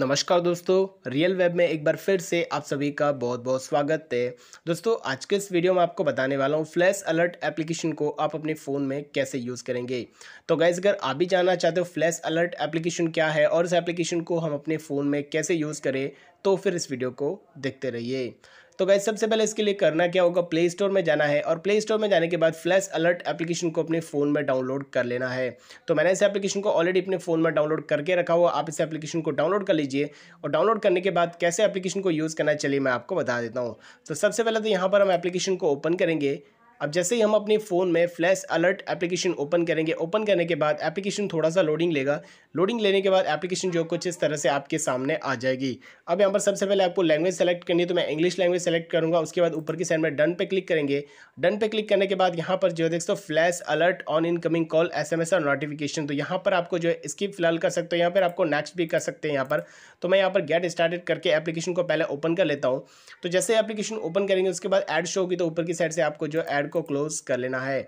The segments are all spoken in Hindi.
नमस्कार दोस्तों रियल वेब में एक बार फिर से आप सभी का बहुत बहुत स्वागत है दोस्तों आज के इस वीडियो में आपको बताने वाला हूँ फ्लैश अलर्ट एप्लीकेशन को आप अपने फ़ोन में कैसे यूज़ करेंगे तो गैस अगर आप भी जानना चाहते हो फ्लैश अलर्ट एप्लीकेशन क्या है और इस एप्लीकेशन को हम अपने फ़ोन में कैसे यूज़ करें तो फिर इस वीडियो को देखते रहिए तो गाइज सबसे पहले इसके लिए करना क्या होगा प्ले स्टोर में जाना है और प्ले स्टोर में जाने के बाद फ्लैश अलर्ट एप्लीकेशन को अपने फ़ोन में डाउनलोड कर लेना है तो मैंने इस एप्लीकेशन को ऑलरेडी अपने फ़ोन में डाउनलोड करके रखा हुआ आप इस एप्लीकेशन को डाउनलोड कर लीजिए और डाउनलोड करने के बाद कैसे एप्लीकेशन को यूज़ करना चलिए मैं आपको बता देता हूँ तो सबसे पहले तो यहाँ पर हम एप्लीकेशन को ओपन करेंगे अब जैसे ही हम अपने फ़ोन में फ्लैश अलर्ट एप्लीकेशन ओपन करेंगे ओपन करने के बाद एप्लीकेशन थोड़ा सा लोडिंग लेगा लोडिंग लेने के बाद एप्लीकेशन जो कुछ इस तरह से आपके सामने आ जाएगी अब यहाँ पर सबसे पहले आपको लैंग्वेज सेलेक्ट करनी है तो मैं इंग्लिश लैंग्वेज सेलेक्ट करूँगा उसके बाद ऊपर की साइड में डन पे क्लिक करेंगे डन पे क्लिक करने के बाद यहाँ पर जो है दोस्तों flash alert on incoming calls और नोटिफिकेशन तो यहाँ पर आपको जो है स्किप फिलहाल कर सकते हो यहाँ पर आपको नेक्स्ट भी कर सकते हैं यहाँ पर तो मैं यहाँ पर गेट स्टार्टेड करके एप्लीकेशन को पहले ओपन कर लेता हूँ तो जैसे एप्लीकेशन ओपन करेंगे उसके बाद एड शो होगी तो ऊपर की साइड से आपको जो एड को क्लोज़ कर लेना है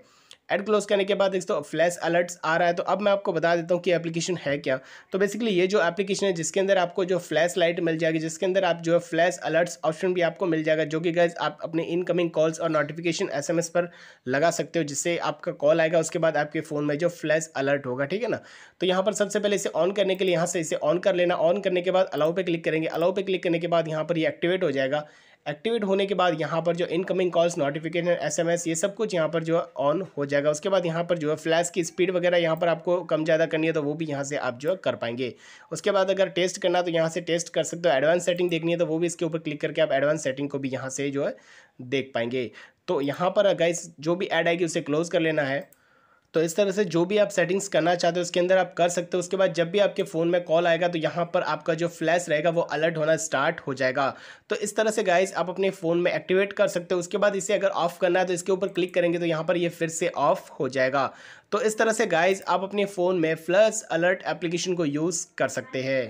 एड क्लोज करने के बाद दोस्तों फ्लैश अलर्ट्स आ रहा है तो अब मैं आपको बता देता हूँ कि एप्लीकेशन है क्या तो बेसिकली ये जो एप्लीकेशन है जिसके अंदर आपको जो फ्लैश लाइट मिल जाएगी जिसके अंदर आप जो है फ्लैश अलर्ट्स ऑप्शन भी आपको मिल जाएगा जो कि गैस आप अपने इनकमिंग कॉल्स और नोटिफिकेशन एस पर लगा सकते हो जिससे आपका कॉल आएगा उसके बाद आपके फ़ोन में जो फ्लैश अलर्ट होगा ठीक है ना तो यहाँ पर सबसे पहले इसे ऑन करने के लिए यहाँ से इसे ऑन कर लेना ऑन करने के बाद अलाउ पर क्लिक करेंगे अलाउ पर क्लिक करने के बाद यहाँ पर ये एक्टिवेट हो जाएगा एक्टिवेट होने के बाद यहाँ पर जो इनकमिंग कॉल्स नोटिफिकेशन एसएमएस ये सब कुछ यहाँ पर जो है ऑन हो जाएगा उसके बाद यहाँ पर जो है फ्लैश की स्पीड वगैरह यहाँ पर आपको कम ज़्यादा करनी है तो वो भी यहाँ से आप जो है कर पाएंगे उसके बाद अगर टेस्ट करना तो यहाँ से टेस्ट कर सकते हो एडवांस सेटिंग देखनी है तो वो भी इसके ऊपर क्लिक करके आप एडवांस सेटिंग को भी यहाँ से जो है देख पाएंगे तो यहाँ पर अगर जो भी ऐड आएगी उसे क्लोज कर लेना है तो इस तरह से जो भी आप सेटिंग्स करना चाहते हो उसके अंदर आप कर सकते हो उसके बाद जब भी आपके फ़ोन में कॉल आएगा तो यहाँ पर आपका जो फ्लैश रहेगा वो अलर्ट होना स्टार्ट हो जाएगा तो इस तरह से गाइज आप अपने फ़ोन में एक्टिवेट कर सकते हो उसके बाद इसे अगर ऑफ़ करना है तो इसके ऊपर क्लिक करेंगे तो यहाँ पर ये फिर से ऑफ़ हो जाएगा तो इस तरह से गाइज आप अपने फ़ोन में फ्लैश अलर्ट एप्लीकेशन को यूज़ कर सकते हैं